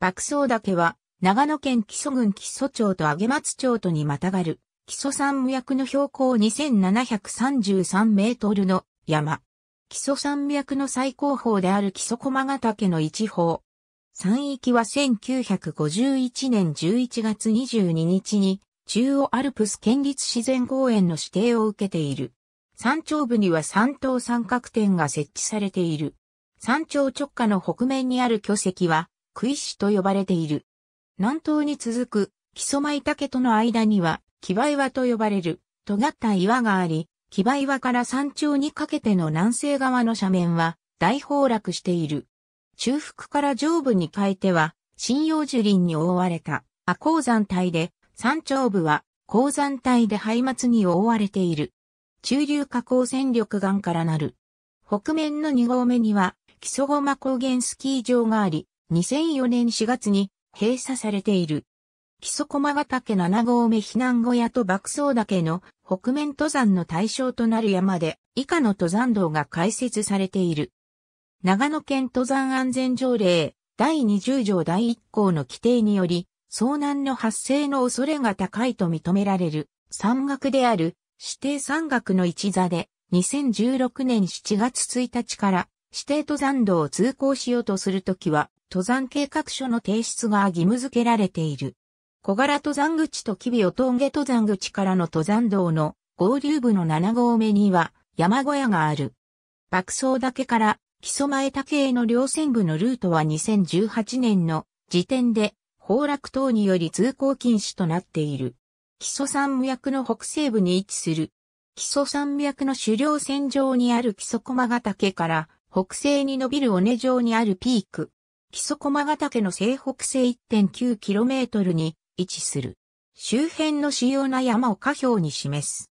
爆走岳は、長野県木曽郡木曽町と上松町とにまたがる、木曽山脈の標高2733メートルの山。木曽山脈の最高峰である木曽駒ヶ岳の一方。山域は1951年11月22日に、中央アルプス県立自然公園の指定を受けている。山頂部には三頭三角点が設置されている。山頂直下の北面にある巨石は、クイッシュと呼ばれている。南東に続く木曽舞竹との間には、木場岩と呼ばれる尖った岩があり、木場岩から山頂にかけての南西側の斜面は大崩落している。中腹から上部に変えては、針葉樹林に覆われた亜鉱山帯で、山頂部は鉱山帯で廃末に覆われている。中流河口戦力岩からなる。北面の二合目には、木曽駒高原スキー場があり、2004年4月に閉鎖されている。木曽駒ヶ岳7合目避難小屋と爆走岳の北面登山の対象となる山で以下の登山道が開設されている。長野県登山安全条例第20条第1項の規定により遭難の発生の恐れが高いと認められる山岳である指定山岳の一座で2016年7月1日から指定登山道を通行しようとするときは登山計画書の提出が義務付けられている。小柄登山口と木尾オ峠登山口からの登山道の合流部の7合目には山小屋がある。爆走岳から木曽前岳への両線部のルートは2018年の時点で崩落等により通行禁止となっている。木曽山脈の北西部に位置する。木曽山脈の主稜線上にある木曽駒ヶ岳から北西に伸びる尾根上にあるピーク。木曽駒ヶ岳の西北西 1.9km に位置する。周辺の主要な山を下表に示す。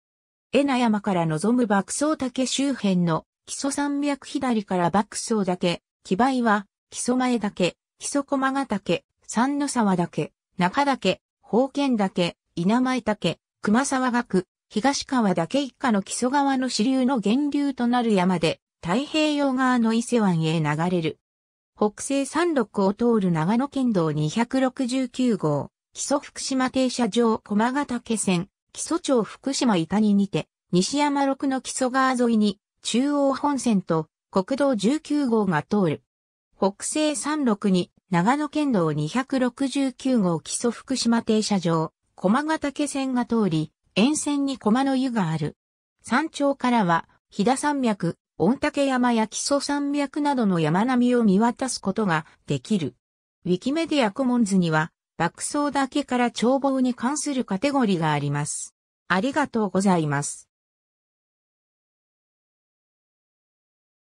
江名山から望む爆走岳周辺の木曽山脈左から爆走岳、木梅は、木曽前岳、木曽駒ヶ岳、三の沢岳、中岳、宝剣岳、稲前岳、熊沢岳、東川岳一家の木曽川の支流の源流となる山で、太平洋側の伊勢湾へ流れる北西山麓を通る長野県道269号、木曽福島停車場駒ヶ岳線、木曽町福島伊ににて、西山六の木曽川沿いに、中央本線と国道19号が通る。北西山麓に、長野県道269号木曽福島停車場、駒ヶ岳線が通り、沿線に駒の湯がある。山頂からは、飛騨山脈、御嶽山や基礎山脈などの山並みを見渡すことができる。ウィキメディアコモンズには、爆走だけから眺望に関するカテゴリーがあります。ありがとうございます。